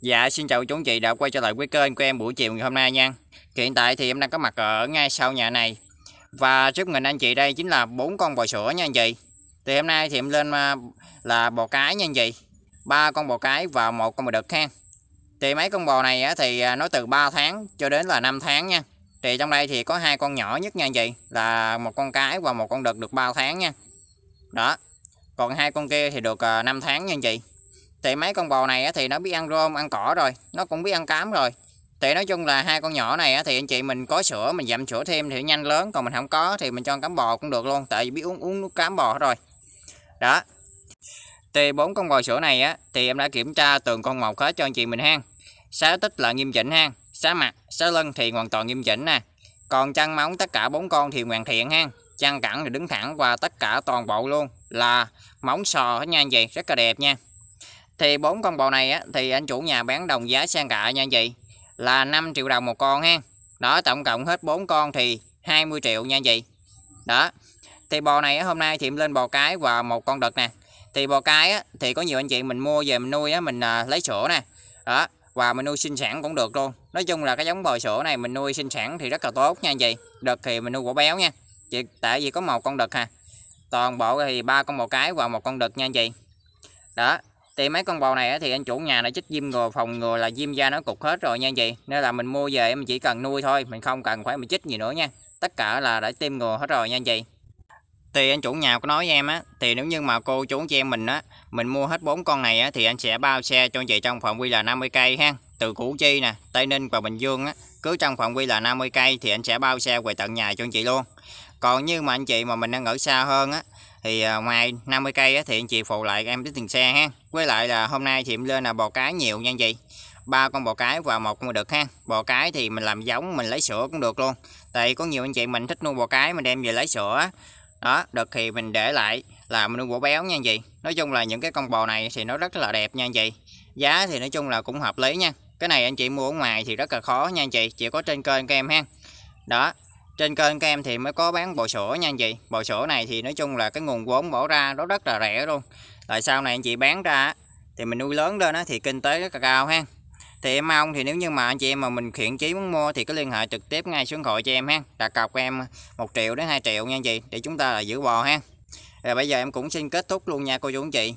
Dạ xin chào chúng chị đã quay trở lại với kênh của em buổi chiều ngày hôm nay nha Hiện tại thì em đang có mặt ở ngay sau nhà này Và trước mình anh chị đây chính là bốn con bò sữa nha anh chị Thì hôm nay thì em lên à, là bò cái nha anh chị ba con bò cái và một con bò đực ha Thì mấy con bò này thì à, nó từ 3 tháng cho đến là 5 tháng nha Thì trong đây thì có hai con nhỏ nhất nha anh chị Là một con cái và một con đực được 3 tháng nha Đó Còn hai con kia thì được 5 à, tháng nha anh chị thì mấy con bò này thì nó biết ăn rôm ăn cỏ rồi nó cũng biết ăn cám rồi thì nói chung là hai con nhỏ này thì anh chị mình có sữa mình dặm sữa thêm thì nhanh lớn còn mình không có thì mình cho cám bò cũng được luôn tại vì biết uống uống nước cám bò rồi đó thì bốn con bò sữa này á thì em đã kiểm tra từng con một hết cho anh chị mình hang xá tích là nghiêm chỉnh hang xá mặt xá lưng thì hoàn toàn nghiêm chỉnh nè còn chăn móng tất cả bốn con thì hoàn thiện hang chăn cẳng thì đứng thẳng và tất cả toàn bộ luôn là móng sò hết nha anh chị rất là đẹp nha thì bốn con bò này á, thì anh chủ nhà bán đồng giá sang cả nha anh chị. Là 5 triệu đồng một con ha. Đó tổng cộng hết bốn con thì 20 triệu nha anh chị. Đó. Thì bò này á, hôm nay thì em lên bò cái và một con đực nè. Thì bò cái á, thì có nhiều anh chị mình mua về mình nuôi á, mình à, lấy sữa nè. Đó. Và mình nuôi sinh sản cũng được luôn. Nói chung là cái giống bò sữa này mình nuôi sinh sản thì rất là tốt nha anh chị. Đực thì mình nuôi quả béo nha. Chị, tại vì có một con đực ha toàn bộ thì ba con bò cái và một con đực nha anh chị đó thì mấy con bò này thì anh chủ nhà đã chích diêm ngừa phòng ngừa là diêm da nó cục hết rồi nha anh chị nên là mình mua về mình chỉ cần nuôi thôi mình không cần phải mình chích gì nữa nha tất cả là đã tiêm ngừa hết rồi nha anh chị thì anh chủ nhà có nói với em á thì nếu như mà cô chú chị em mình á mình mua hết bốn con này á thì anh sẽ bao xe cho anh chị trong phạm vi là 50 cây ha từ Củ Chi nè, Tây Ninh và Bình Dương á, cứ trong phạm vi là 50 cây thì anh sẽ bao xe về tận nhà cho anh chị luôn. Còn như mà anh chị mà mình đang ở xa hơn á thì à, ngoài 50 cây á, thì anh chị phụ lại em đến tiền xe ha. Với lại là hôm nay thì em lên là bò cái nhiều nha anh chị. ba con bò cái và một con đực ha. Bò cái thì mình làm giống mình lấy sữa cũng được luôn. Tại có nhiều anh chị mình thích nuôi bò cái mình đem về lấy sữa. Đó, đực thì mình để lại là mình nuôi bò béo nha anh chị. Nói chung là những cái con bò này thì nó rất là đẹp nha anh chị. Giá thì nói chung là cũng hợp lý nha cái này anh chị mua ở ngoài thì rất là khó nha anh chị chỉ có trên kênh các em ha đó trên kênh các em thì mới có bán bộ sổ nha anh chị bộ sổ này thì nói chung là cái nguồn vốn bỏ ra nó rất là rẻ luôn tại sau này anh chị bán ra thì mình nuôi lớn lên thì kinh tế rất là cao ha thì em mong thì nếu như mà anh chị em mà mình khiển chí muốn mua thì có liên hệ trực tiếp ngay xuống hội cho em ha đặt cọc em 1 triệu đến 2 triệu nha anh chị để chúng ta là giữ bò ha rồi bây giờ em cũng xin kết thúc luôn nha cô chú anh chị